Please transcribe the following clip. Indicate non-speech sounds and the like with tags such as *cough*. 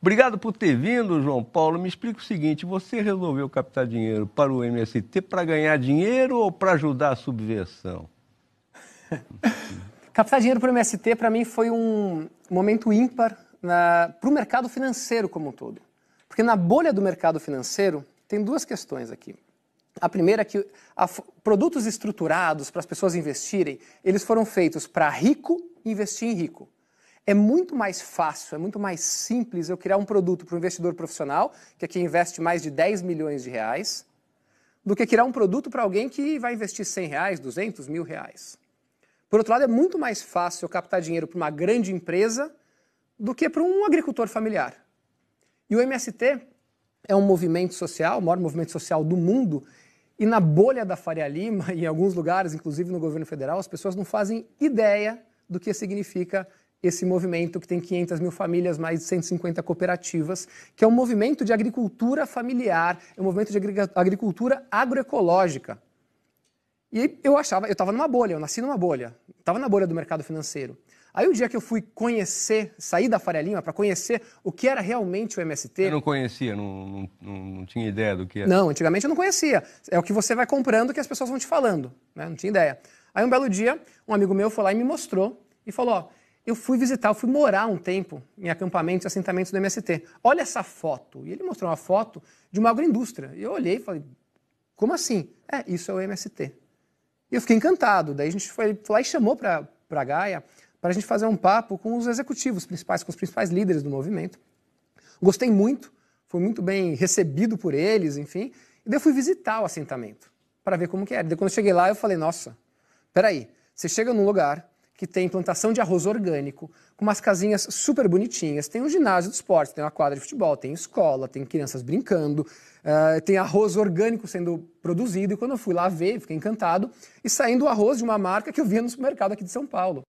Obrigado por ter vindo, João Paulo. Me explica o seguinte: você resolveu captar dinheiro para o MST para ganhar dinheiro ou para ajudar a subversão? *laughs* captar dinheiro para o MST, para mim, foi um momento ímpar para o mercado financeiro como um todo. Porque na bolha do mercado financeiro, tem duas questões aqui. A primeira é que a, produtos estruturados para as pessoas investirem, eles foram feitos para rico investir em rico é muito mais fácil, é muito mais simples eu criar um produto para um investidor profissional, que aqui é investe mais de 10 milhões de reais, do que criar um produto para alguém que vai investir 100 reais, 200 mil reais. Por outro lado, é muito mais fácil eu captar dinheiro para uma grande empresa do que para um agricultor familiar. E o MST é um movimento social, o maior movimento social do mundo, e na bolha da Faria Lima, *laughs* em alguns lugares, inclusive no governo federal, as pessoas não fazem ideia do que significa esse movimento que tem 500 mil famílias, mais de 150 cooperativas, que é um movimento de agricultura familiar, é um movimento de agricultura agroecológica. E eu achava, eu estava numa bolha, eu nasci numa bolha, estava na bolha do mercado financeiro. Aí o dia que eu fui conhecer, sair da Faria Lima para conhecer o que era realmente o MST. Eu não conhecia, não, não, não, tinha ideia do que era. Não, antigamente eu não conhecia. É o que você vai comprando que as pessoas vão te falando, né? Não tinha ideia. Aí um belo dia, um amigo meu foi lá e me mostrou e falou: ó, eu fui visitar, eu fui morar um tempo em acampamentos e assentamentos do MST. Olha essa foto. E ele mostrou uma foto de uma agroindústria. E eu olhei e falei, como assim? É, isso é o MST. E eu fiquei encantado. Daí a gente foi lá e chamou para a Gaia para a gente fazer um papo com os executivos principais, com os principais líderes do movimento. Gostei muito, fui muito bem recebido por eles, enfim. E daí eu fui visitar o assentamento para ver como que era. E daí quando eu cheguei lá, eu falei, nossa, peraí, você chega num lugar que tem plantação de arroz orgânico, com umas casinhas super bonitinhas. Tem um ginásio de esporte, tem uma quadra de futebol, tem escola, tem crianças brincando, uh, tem arroz orgânico sendo produzido. E quando eu fui lá ver, fiquei encantado, e saindo o arroz de uma marca que eu via no supermercado aqui de São Paulo.